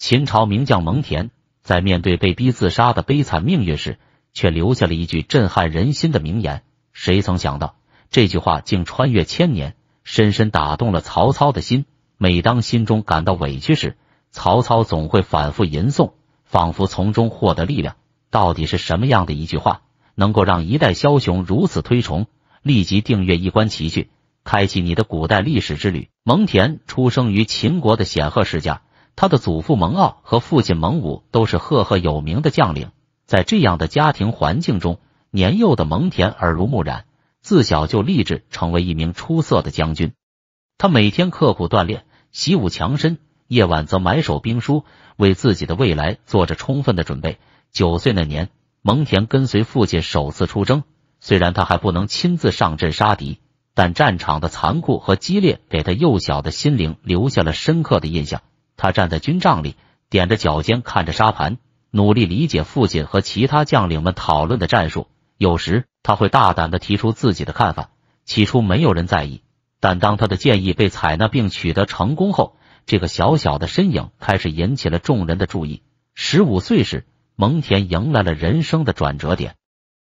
秦朝名将蒙恬在面对被逼自杀的悲惨命运时，却留下了一句震撼人心的名言。谁曾想到，这句话竟穿越千年，深深打动了曹操的心。每当心中感到委屈时，曹操总会反复吟诵，仿佛从中获得力量。到底是什么样的一句话，能够让一代枭雄如此推崇？立即订阅《一观奇趣》，开启你的古代历史之旅。蒙恬出生于秦国的显赫世家。他的祖父蒙奥和父亲蒙武都是赫赫有名的将领，在这样的家庭环境中，年幼的蒙恬耳濡目染，自小就立志成为一名出色的将军。他每天刻苦锻炼，习武强身，夜晚则埋首兵书，为自己的未来做着充分的准备。九岁那年，蒙恬跟随父亲首次出征，虽然他还不能亲自上阵杀敌，但战场的残酷和激烈给他幼小的心灵留下了深刻的印象。他站在军帐里，踮着脚尖看着沙盘，努力理解父亲和其他将领们讨论的战术。有时他会大胆的提出自己的看法，起初没有人在意，但当他的建议被采纳并取得成功后，这个小小的身影开始引起了众人的注意。十五岁时，蒙恬迎来了人生的转折点。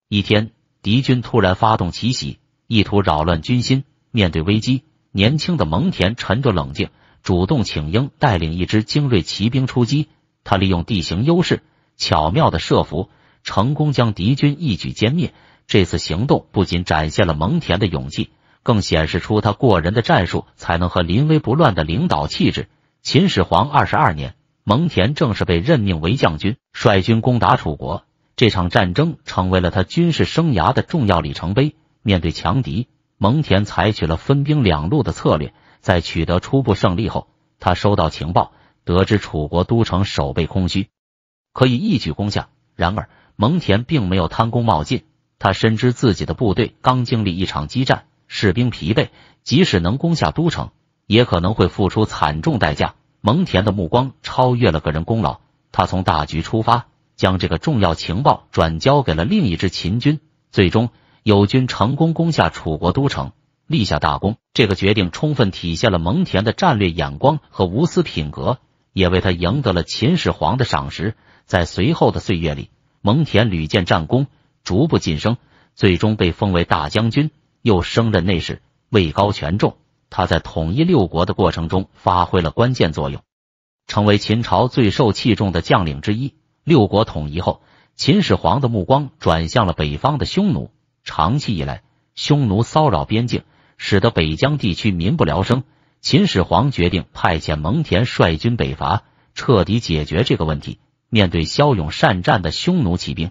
一天，敌军突然发动奇袭，意图扰乱军心。面对危机，年轻的蒙恬沉着冷静。主动请缨，带领一支精锐骑兵出击。他利用地形优势，巧妙的设伏，成功将敌军一举歼灭。这次行动不仅展现了蒙恬的勇气，更显示出他过人的战术才能和临危不乱的领导气质。秦始皇二十二年，蒙恬正式被任命为将军，率军攻打楚国。这场战争成为了他军事生涯的重要里程碑。面对强敌，蒙恬采取了分兵两路的策略。在取得初步胜利后，他收到情报，得知楚国都城守备空虚，可以一举攻下。然而，蒙恬并没有贪功冒进，他深知自己的部队刚经历一场激战，士兵疲惫，即使能攻下都城，也可能会付出惨重代价。蒙恬的目光超越了个人功劳，他从大局出发，将这个重要情报转交给了另一支秦军，最终友军成功攻下楚国都城。立下大功，这个决定充分体现了蒙恬的战略眼光和无私品格，也为他赢得了秦始皇的赏识。在随后的岁月里，蒙恬屡建战功，逐步晋升，最终被封为大将军，又升任内侍，位高权重。他在统一六国的过程中发挥了关键作用，成为秦朝最受器重的将领之一。六国统一后，秦始皇的目光转向了北方的匈奴。长期以来，匈奴骚扰边境。使得北疆地区民不聊生。秦始皇决定派遣蒙恬率军北伐，彻底解决这个问题。面对骁勇善战的匈奴骑兵，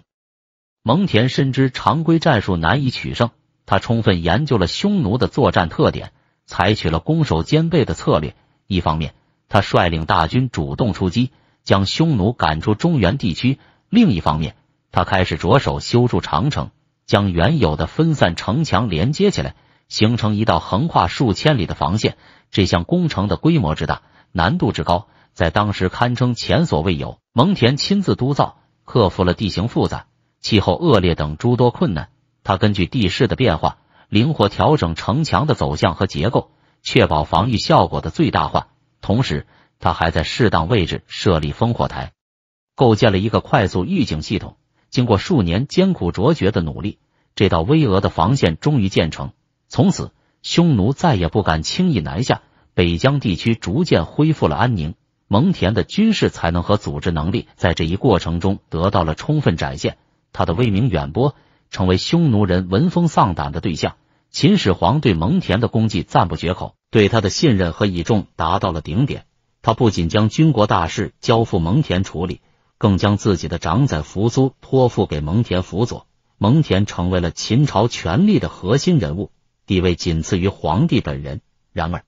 蒙恬深知常规战术难以取胜。他充分研究了匈奴的作战特点，采取了攻守兼备的策略。一方面，他率领大军主动出击，将匈奴赶出中原地区；另一方面，他开始着手修筑长城，将原有的分散城墙连接起来。形成一道横跨数千里的防线。这项工程的规模之大、难度之高，在当时堪称前所未有。蒙恬亲自督造，克服了地形复杂、气候恶劣等诸多困难。他根据地势的变化，灵活调整城墙的走向和结构，确保防御效果的最大化。同时，他还在适当位置设立烽火台，构建了一个快速预警系统。经过数年艰苦卓绝的努力，这道巍峨的防线终于建成。从此，匈奴再也不敢轻易南下，北疆地区逐渐恢复了安宁。蒙恬的军事才能和组织能力在这一过程中得到了充分展现，他的威名远播，成为匈奴人闻风丧胆的对象。秦始皇对蒙恬的功绩赞不绝口，对他的信任和倚重达到了顶点。他不仅将军国大事交付蒙恬处理，更将自己的长子扶苏托付给蒙恬辅佐。蒙恬成为了秦朝权力的核心人物。地位仅次于皇帝本人。然而，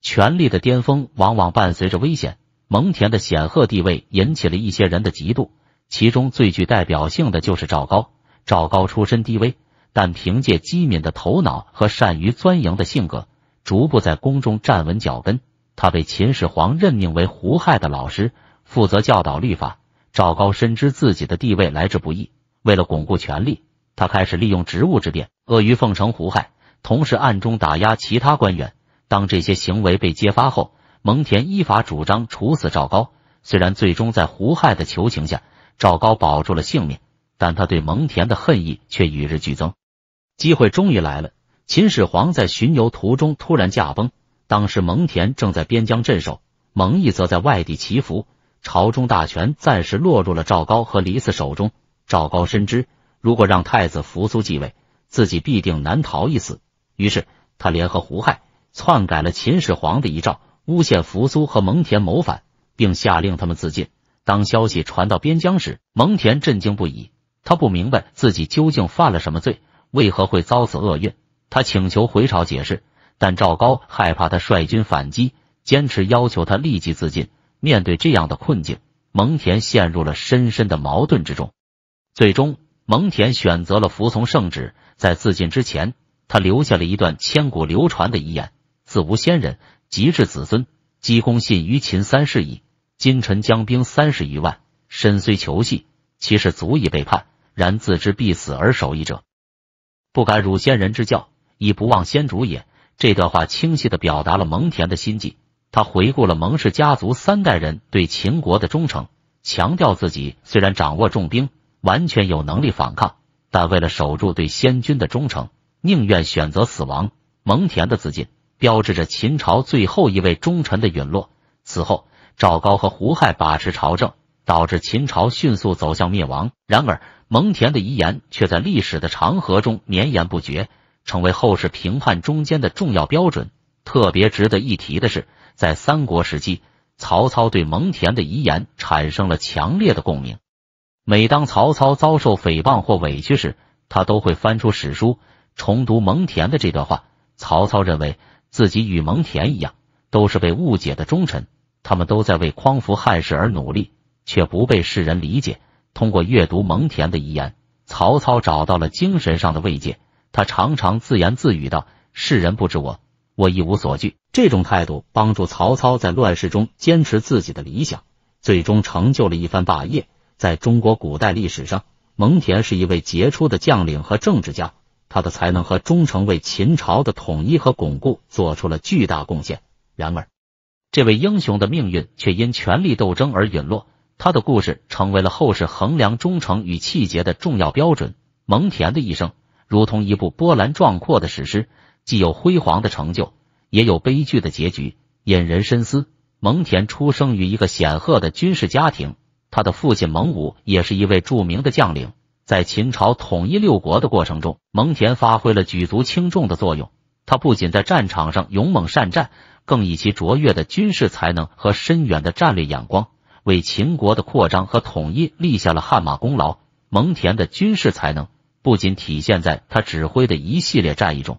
权力的巅峰往往伴随着危险。蒙恬的显赫地位引起了一些人的嫉妒，其中最具代表性的就是赵高。赵高出身低微，但凭借机敏的头脑和善于钻营的性格，逐步在宫中站稳脚跟。他被秦始皇任命为胡亥的老师，负责教导律法。赵高深知自己的地位来之不易，为了巩固权力，他开始利用职务之便，阿谀奉承胡亥。同时暗中打压其他官员。当这些行为被揭发后，蒙恬依法主张处死赵高。虽然最终在胡亥的求情下，赵高保住了性命，但他对蒙恬的恨意却与日俱增。机会终于来了，秦始皇在巡游途中突然驾崩。当时蒙恬正在边疆镇守，蒙毅则在外地祈福。朝中大权暂时落入了赵高和李斯手中。赵高深知，如果让太子扶苏继位，自己必定难逃一死。于是，他联合胡亥篡改了秦始皇的遗诏，诬陷扶苏和蒙恬谋反，并下令他们自尽。当消息传到边疆时，蒙恬震惊不已，他不明白自己究竟犯了什么罪，为何会遭此厄运。他请求回朝解释，但赵高害怕他率军反击，坚持要求他立即自尽。面对这样的困境，蒙恬陷入了深深的矛盾之中。最终，蒙恬选择了服从圣旨，在自尽之前。他留下了一段千古流传的遗言：“自无先人，及至子孙，积功信于秦三世矣。今臣将兵三十余万，身虽囚系，其实足以背叛。然自知必死而守义者，不敢辱先人之教，以不忘先主也。”这段话清晰的表达了蒙恬的心计。他回顾了蒙氏家族三代人对秦国的忠诚，强调自己虽然掌握重兵，完全有能力反抗，但为了守住对先君的忠诚。宁愿选择死亡。蒙恬的自尽标志着秦朝最后一位忠臣的陨落。此后，赵高和胡亥把持朝政，导致秦朝迅速走向灭亡。然而，蒙恬的遗言却在历史的长河中绵延不绝，成为后世评判中间的重要标准。特别值得一提的是，在三国时期，曹操对蒙恬的遗言产生了强烈的共鸣。每当曹操遭受诽谤或委屈时，他都会翻出史书。重读蒙恬的这段话，曹操认为自己与蒙恬一样，都是被误解的忠臣。他们都在为匡扶汉室而努力，却不被世人理解。通过阅读蒙恬的遗言，曹操找到了精神上的慰藉。他常常自言自语道：“世人不知我，我一无所惧。”这种态度帮助曹操在乱世中坚持自己的理想，最终成就了一番霸业。在中国古代历史上，蒙恬是一位杰出的将领和政治家。他的才能和忠诚为秦朝的统一和巩固做出了巨大贡献。然而，这位英雄的命运却因权力斗争而陨落。他的故事成为了后世衡量忠诚与气节的重要标准。蒙恬的一生如同一部波澜壮阔的史诗，既有辉煌的成就，也有悲剧的结局，引人深思。蒙恬出生于一个显赫的军事家庭，他的父亲蒙武也是一位著名的将领。在秦朝统一六国的过程中，蒙恬发挥了举足轻重的作用。他不仅在战场上勇猛善战，更以其卓越的军事才能和深远的战略眼光，为秦国的扩张和统一立下了汗马功劳。蒙恬的军事才能不仅体现在他指挥的一系列战役中，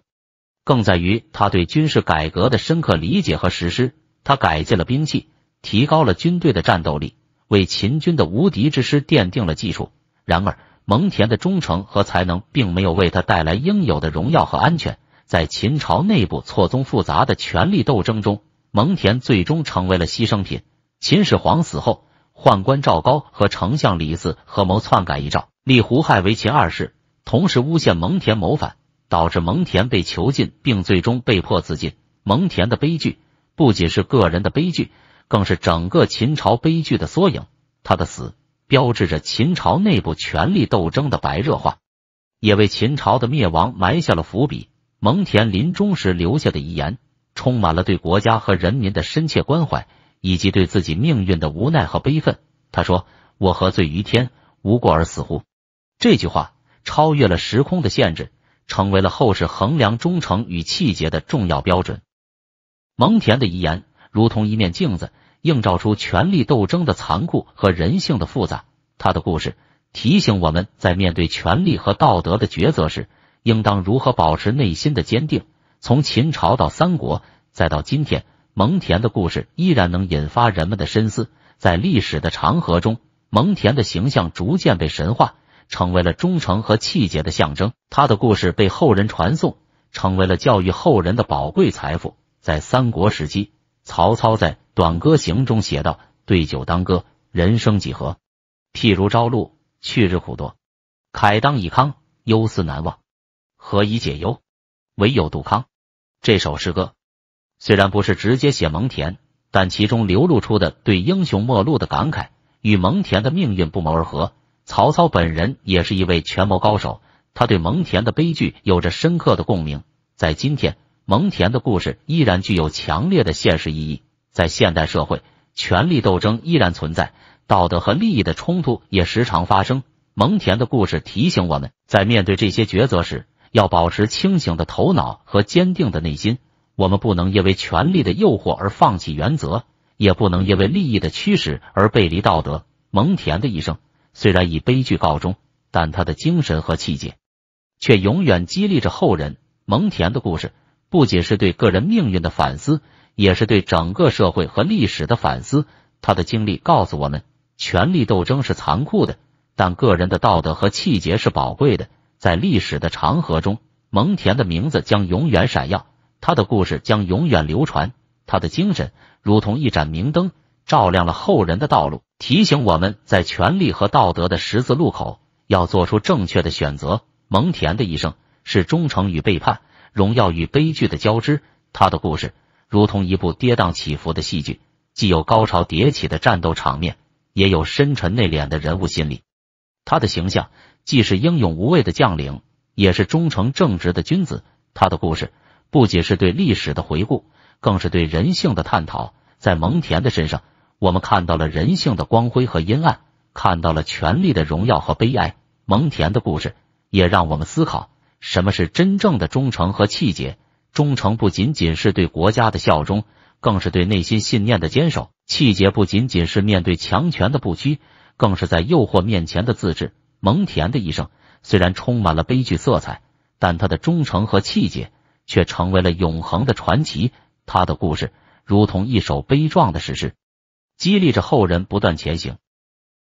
更在于他对军事改革的深刻理解和实施。他改进了兵器，提高了军队的战斗力，为秦军的无敌之师奠定了基础。然而，蒙恬的忠诚和才能，并没有为他带来应有的荣耀和安全。在秦朝内部错综复杂的权力斗争中，蒙恬最终成为了牺牲品。秦始皇死后，宦官赵高和丞相李斯合谋篡改遗诏，立胡亥为秦二世，同时诬陷蒙恬谋反，导致蒙恬被囚禁，并最终被迫自尽。蒙恬的悲剧不仅是个人的悲剧，更是整个秦朝悲剧的缩影。他的死。标志着秦朝内部权力斗争的白热化，也为秦朝的灭亡埋下了伏笔。蒙恬临终时留下的遗言，充满了对国家和人民的深切关怀，以及对自己命运的无奈和悲愤。他说：“我何罪于天，无过而死乎？”这句话超越了时空的限制，成为了后世衡量忠诚与气节的重要标准。蒙恬的遗言如同一面镜子。映照出权力斗争的残酷和人性的复杂。他的故事提醒我们在面对权力和道德的抉择时，应当如何保持内心的坚定。从秦朝到三国，再到今天，蒙恬的故事依然能引发人们的深思。在历史的长河中，蒙恬的形象逐渐被神化，成为了忠诚和气节的象征。他的故事被后人传颂，成为了教育后人的宝贵财富。在三国时期，曹操在《短歌行》中写道：“对酒当歌，人生几何？譬如朝露，去日苦多。慨当以慷，忧思难忘。何以解忧？唯有杜康。”这首诗歌虽然不是直接写蒙恬，但其中流露出的对英雄末路的感慨，与蒙恬的命运不谋而合。曹操本人也是一位权谋高手，他对蒙恬的悲剧有着深刻的共鸣。在今天，蒙恬的故事依然具有强烈的现实意义。在现代社会，权力斗争依然存在，道德和利益的冲突也时常发生。蒙恬的故事提醒我们，在面对这些抉择时，要保持清醒的头脑和坚定的内心。我们不能因为权力的诱惑而放弃原则，也不能因为利益的驱使而背离道德。蒙恬的一生虽然以悲剧告终，但他的精神和气节却永远激励着后人。蒙恬的故事不仅是对个人命运的反思。也是对整个社会和历史的反思。他的经历告诉我们，权力斗争是残酷的，但个人的道德和气节是宝贵的。在历史的长河中，蒙恬的名字将永远闪耀，他的故事将永远流传。他的精神如同一盏明灯，照亮了后人的道路，提醒我们在权力和道德的十字路口要做出正确的选择。蒙恬的一生是忠诚与背叛、荣耀与悲剧的交织。他的故事。如同一部跌宕起伏的戏剧，既有高潮迭起的战斗场面，也有深沉内敛的人物心理。他的形象既是英勇无畏的将领，也是忠诚正直的君子。他的故事不仅是对历史的回顾，更是对人性的探讨。在蒙恬的身上，我们看到了人性的光辉和阴暗，看到了权力的荣耀和悲哀。蒙恬的故事也让我们思考，什么是真正的忠诚和气节。忠诚不仅仅是对国家的效忠，更是对内心信念的坚守；气节不仅仅是面对强权的不屈，更是在诱惑面前的自制。蒙恬的一生虽然充满了悲剧色彩，但他的忠诚和气节却成为了永恒的传奇。他的故事如同一首悲壮的史诗，激励着后人不断前行。